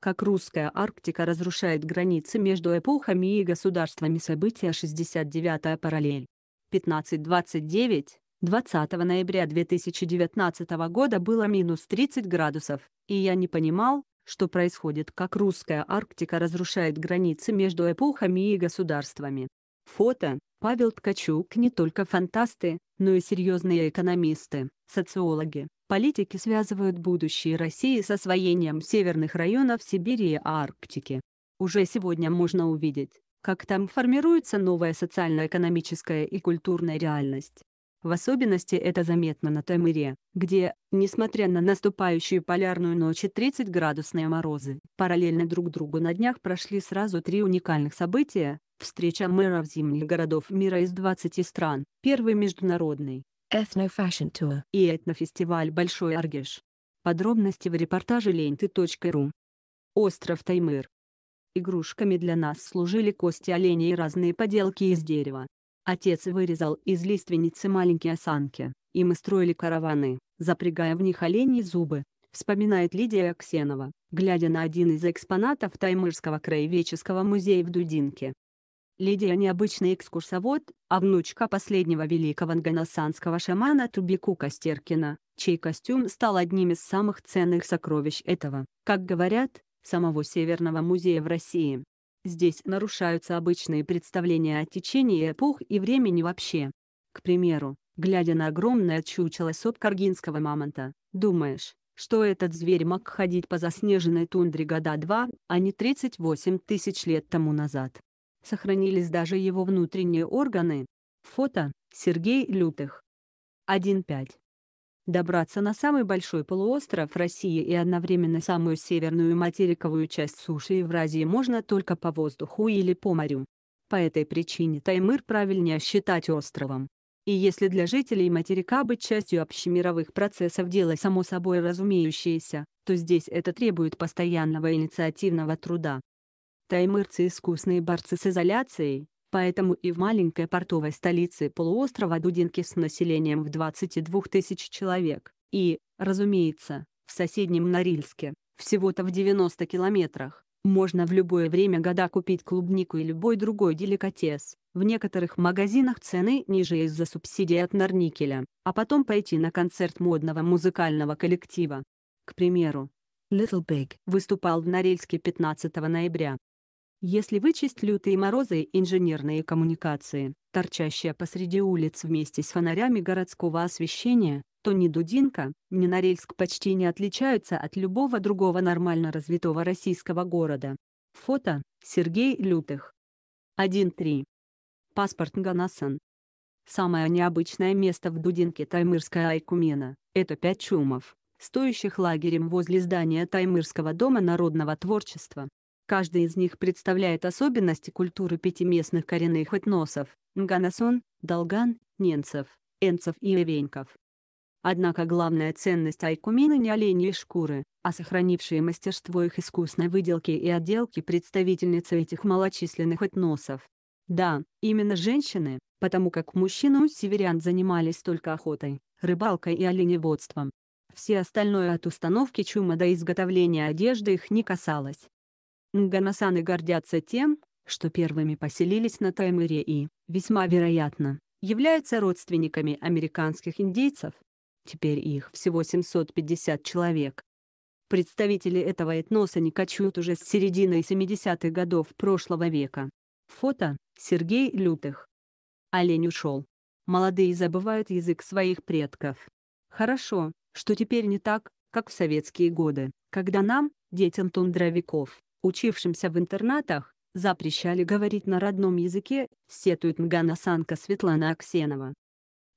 как русская Арктика разрушает границы между эпохами и государствами события 69-я параллель. 15:29 20 ноября 2019 года было минус 30 градусов, и я не понимал, что происходит, как русская Арктика разрушает границы между эпохами и государствами. Фото. Павел Ткачук не только фантасты, но и серьезные экономисты, социологи, политики связывают будущее России с освоением северных районов Сибири и Арктики. Уже сегодня можно увидеть, как там формируется новая социально-экономическая и культурная реальность. В особенности это заметно на Таймыре, где, несмотря на наступающую полярную ночь и 30-градусные морозы, параллельно друг другу на днях прошли сразу три уникальных события, Встреча мэров зимних городов мира из 20 стран, первый международный Ethno Fashion и этнофестиваль Большой Аргиш. Подробности в репортаже ленты.ру. Остров Таймыр. Игрушками для нас служили кости оленей и разные поделки из дерева. Отец вырезал из лиственницы маленькие осанки, и мы строили караваны, запрягая в них оленей зубы, вспоминает Лидия Аксенова, глядя на один из экспонатов Таймырского краеведческого музея в Дудинке. Лидия а необычный экскурсовод, а внучка последнего великого нганасанского шамана Тубику Костеркина, чей костюм стал одним из самых ценных сокровищ этого, как говорят, самого Северного музея в России. Здесь нарушаются обычные представления о течении эпох и времени вообще. К примеру, глядя на огромное чучело сопкаргинского мамонта, думаешь, что этот зверь мог ходить по заснеженной тундре года два, а не 38 тысяч лет тому назад. Сохранились даже его внутренние органы. Фото Сергей Лютых. 1.5. Добраться на самый большой полуостров России и одновременно самую северную материковую часть суши Евразии можно только по воздуху или по морю. По этой причине Таймыр правильнее считать островом. И если для жителей материка быть частью общемировых процессов дело само собой разумеющееся, то здесь это требует постоянного инициативного труда, Таймырцы искусные борцы с изоляцией, поэтому и в маленькой портовой столице полуострова Дудинки с населением в 22 тысяч человек, и, разумеется, в соседнем Норильске, всего-то в 90 километрах, можно в любое время года купить клубнику и любой другой деликатес. В некоторых магазинах цены ниже из-за субсидий от Норникеля, а потом пойти на концерт модного музыкального коллектива. К примеру, Little Big выступал в Норильске 15 ноября, если вычесть лютые морозы и инженерные коммуникации, торчащие посреди улиц вместе с фонарями городского освещения, то ни Дудинка, ни Норильск почти не отличаются от любого другого нормально развитого российского города. Фото Сергей Лютых. 1.3. Паспорт Ганасан. Самое необычное место в Дудинке Таймырская Айкумена – это пять чумов, стоящих лагерем возле здания Таймырского дома народного творчества. Каждый из них представляет особенности культуры пятиместных коренных этносов – Нганасон, Долган, Ненцев, Энцев и Эвеньков. Однако главная ценность айкумены не оленьи шкуры, а сохранившие мастерство их искусной выделки и отделки представительницы этих малочисленных этносов. Да, именно женщины, потому как мужчины у северян занимались только охотой, рыбалкой и оленеводством. Все остальное от установки чума до изготовления одежды их не касалось. Нганасаны гордятся тем, что первыми поселились на Таймыре и, весьма вероятно, являются родственниками американских индейцев. Теперь их всего 750 человек. Представители этого этноса не кочуют уже с середины 70-х годов прошлого века. Фото Сергей Лютых. Олень ушел. Молодые забывают язык своих предков. Хорошо, что теперь не так, как в советские годы, когда нам, детям тундровиков, учившимся в интернатах, запрещали говорить на родном языке, сетует мганасанка Светлана Аксенова.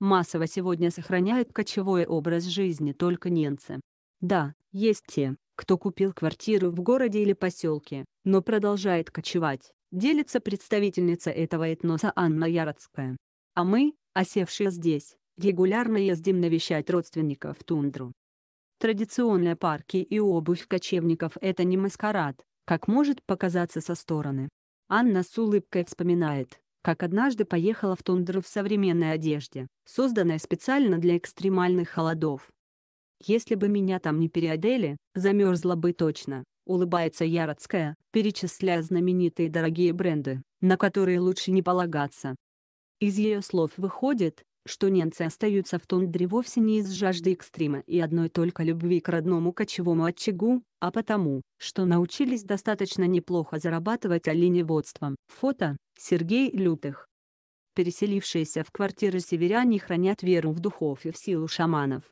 Массово сегодня сохраняет кочевой образ жизни только немцы. Да, есть те, кто купил квартиру в городе или поселке, но продолжает кочевать, делится представительница этого этноса Анна Яроцкая. А мы, осевшие здесь, регулярно ездим навещать родственников в тундру. Традиционные парки и обувь кочевников – это не маскарад, как может показаться со стороны. Анна с улыбкой вспоминает, как однажды поехала в тундру в современной одежде, созданной специально для экстремальных холодов. «Если бы меня там не переодели, замерзла бы точно», — улыбается Яроцкая, перечисляя знаменитые дорогие бренды, на которые лучше не полагаться. Из ее слов выходит, что немцы остаются в тундре вовсе не из жажды экстрима и одной только любви к родному кочевому очагу, а потому, что научились достаточно неплохо зарабатывать оленеводством. Фото Сергей Лютых. Переселившиеся в квартиры северяне хранят веру в духов и в силу шаманов.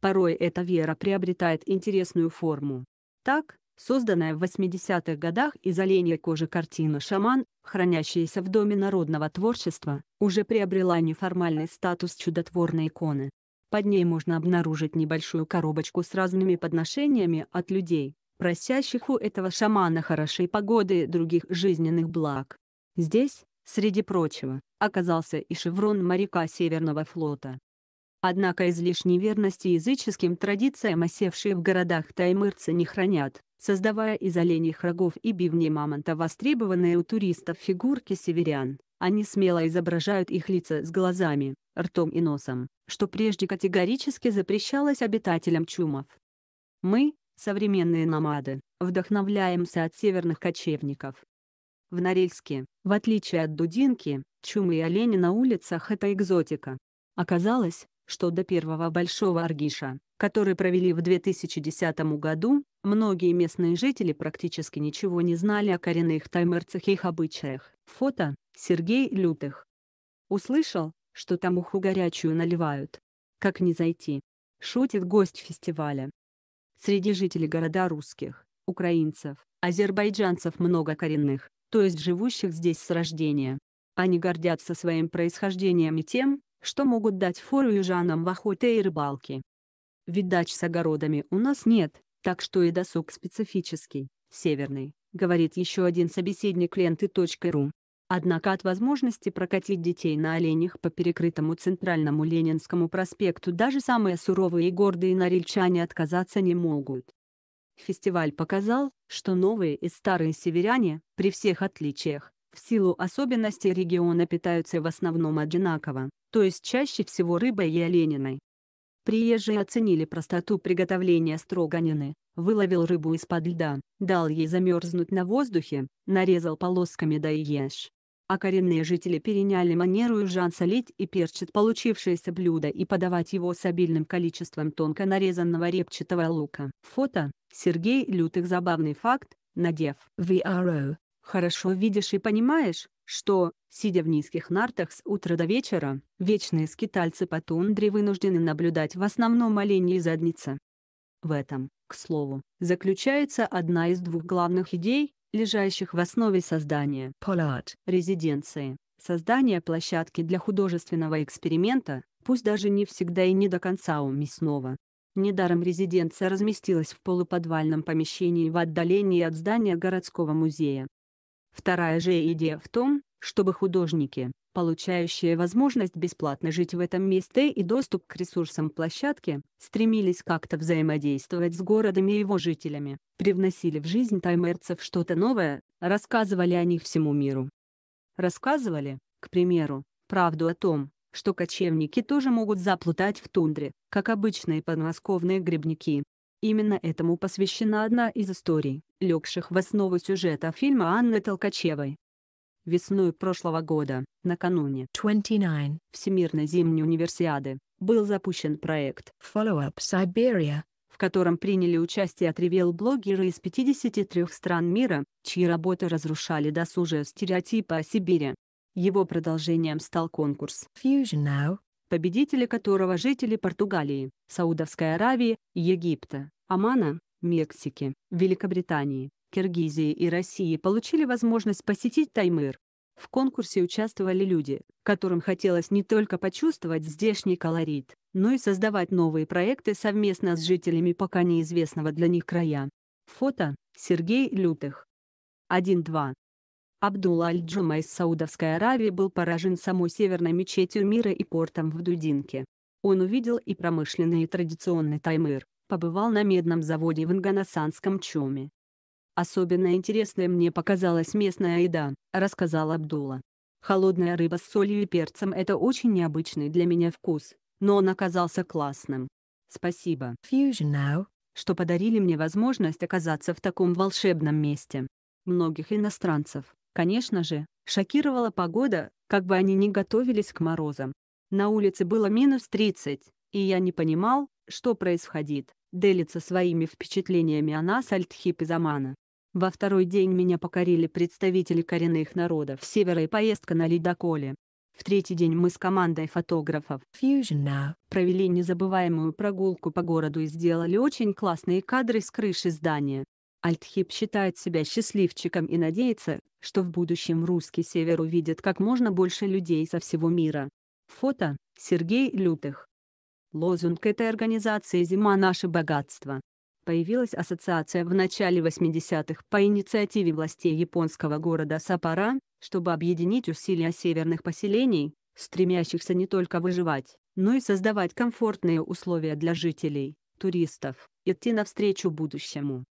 Порой эта вера приобретает интересную форму. Так, Созданная в 80-х годах из оленей кожи картина «Шаман», хранящаяся в Доме народного творчества, уже приобрела неформальный статус чудотворной иконы. Под ней можно обнаружить небольшую коробочку с разными подношениями от людей, просящих у этого шамана хорошей погоды и других жизненных благ. Здесь, среди прочего, оказался и шеврон моряка Северного флота. Однако излишней верности языческим традициям осевшие в городах таймырцы не хранят создавая из оленей рогов и бивней мамонта востребованные у туристов фигурки северян. Они смело изображают их лица с глазами, ртом и носом, что прежде категорически запрещалось обитателям чумов. Мы, современные номады, вдохновляемся от северных кочевников. В Норильске, в отличие от Дудинки, чумы и олени на улицах – это экзотика. Оказалось, что до первого Большого Аргиша, который провели в 2010 году, многие местные жители практически ничего не знали о коренных таймырцах и их обычаях. Фото – Сергей Лютых. Услышал, что там уху горячую наливают. Как не зайти? Шутит гость фестиваля. Среди жителей города русских, украинцев, азербайджанцев много коренных, то есть живущих здесь с рождения. Они гордятся своим происхождением и тем, что могут дать фору южанам в охоте и рыбалке видач с огородами у нас нет, так что и досуг специфический, северный, говорит еще один собеседник ленты.ру. Однако от возможности прокатить детей на оленях по перекрытому центральному Ленинскому проспекту даже самые суровые и гордые норильчане отказаться не могут. Фестиваль показал, что новые и старые северяне, при всех отличиях, в силу особенностей региона питаются в основном одинаково, то есть чаще всего рыбой и олениной. Приезжие оценили простоту приготовления строганины, выловил рыбу из-под льда, дал ей замерзнуть на воздухе, нарезал полосками да и ешь. А коренные жители переняли манеру южан солить и перчить получившееся блюдо и подавать его с обильным количеством тонко нарезанного репчатого лука. Фото, Сергей Лютых Забавный факт, надев VRO. Хорошо видишь и понимаешь, что, сидя в низких нартах с утра до вечера, вечные скитальцы по тундре вынуждены наблюдать в основном оленей и задницы. В этом, к слову, заключается одна из двух главных идей, лежащих в основе создания Pollard резиденции. создания площадки для художественного эксперимента, пусть даже не всегда и не до конца уместного. Недаром резиденция разместилась в полуподвальном помещении в отдалении от здания городского музея. Вторая же идея в том, чтобы художники, получающие возможность бесплатно жить в этом месте и доступ к ресурсам площадки, стремились как-то взаимодействовать с городами и его жителями, привносили в жизнь таймерцев что-то новое, рассказывали о них всему миру. Рассказывали, к примеру, правду о том, что кочевники тоже могут заплутать в тундре, как обычные подмосковные грибники, Именно этому посвящена одна из историй, легших в основу сюжета фильма Анны Толкачевой. Весной прошлого года, накануне 29. Всемирной зимней универсиады, был запущен проект Follow-up Siberia, в котором приняли участие отревел блогеры из 53 стран мира, чьи работы разрушали досужие стереотипы о Сибири. Его продолжением стал конкурс Fusion Now, победители которого жители Португалии, Саудовской Аравии, Египта, Омана, Мексики, Великобритании, Киргизии и России получили возможность посетить Таймыр. В конкурсе участвовали люди, которым хотелось не только почувствовать здешний колорит, но и создавать новые проекты совместно с жителями пока неизвестного для них края. Фото Сергей Лютых. 1-2. Абдулла Аль-Джума из Саудовской Аравии был поражен самой северной мечетью мира и портом в Дудинке. Он увидел и промышленный и традиционный Таймыр, побывал на медном заводе в Инганасанском чуме. «Особенно интересной мне показалась местная еда», – рассказал Абдула. «Холодная рыба с солью и перцем – это очень необычный для меня вкус, но он оказался классным. Спасибо, Fusion Now, что подарили мне возможность оказаться в таком волшебном месте. Многих иностранцев, Конечно же, шокировала погода, как бы они ни готовились к морозам. На улице было минус 30, и я не понимал, что происходит, делится своими впечатлениями о нас Альтхип из Амана. Во второй день меня покорили представители коренных народов севера и поездка на ледоколе. В третий день мы с командой фотографов Fusion Now провели незабываемую прогулку по городу и сделали очень классные кадры с крыши здания. Альтхип считает себя счастливчиком и надеется, что в будущем русский север увидит как можно больше людей со всего мира. Фото – Сергей Лютых. Лозунг этой организации «Зима – наше богатство». Появилась ассоциация в начале 80-х по инициативе властей японского города Сапара, чтобы объединить усилия северных поселений, стремящихся не только выживать, но и создавать комфортные условия для жителей, туристов, идти навстречу будущему.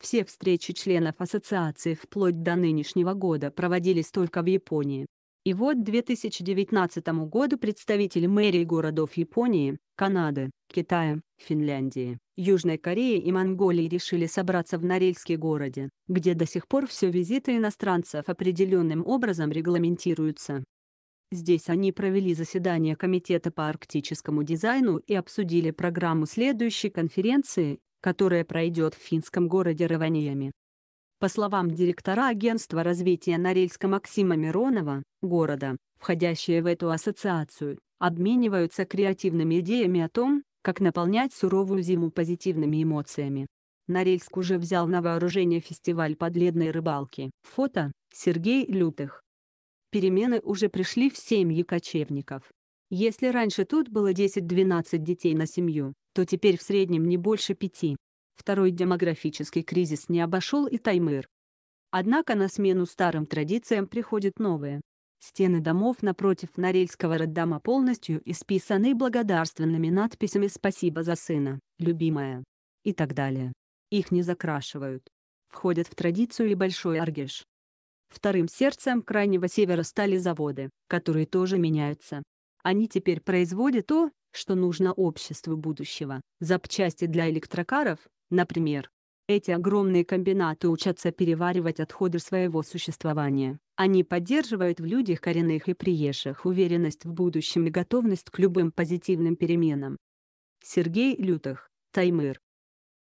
Все встречи членов ассоциации вплоть до нынешнего года проводились только в Японии. И вот к 2019 году представители мэрии городов Японии, Канады, Китая, Финляндии, Южной Кореи и Монголии решили собраться в Норильске городе, где до сих пор все визиты иностранцев определенным образом регламентируются. Здесь они провели заседание Комитета по арктическому дизайну и обсудили программу следующей конференции которая пройдет в финском городе Рываниями. По словам директора агентства развития Норильска Максима Миронова, города, входящие в эту ассоциацию, обмениваются креативными идеями о том, как наполнять суровую зиму позитивными эмоциями. Норильск уже взял на вооружение фестиваль подледной рыбалки. Фото – Сергей Лютых. Перемены уже пришли в семьи кочевников. Если раньше тут было 10-12 детей на семью, то теперь в среднем не больше пяти. Второй демографический кризис не обошел и Таймыр. Однако на смену старым традициям приходят новые. Стены домов напротив Норильского роддома полностью исписаны благодарственными надписями «Спасибо за сына», «Любимая» и так далее. Их не закрашивают. Входят в традицию и Большой Аргиш. Вторым сердцем Крайнего Севера стали заводы, которые тоже меняются. Они теперь производят то, что нужно обществу будущего. Запчасти для электрокаров, например. Эти огромные комбинаты учатся переваривать отходы своего существования. Они поддерживают в людях коренных и приезжих уверенность в будущем и готовность к любым позитивным переменам. Сергей Лютых, Таймыр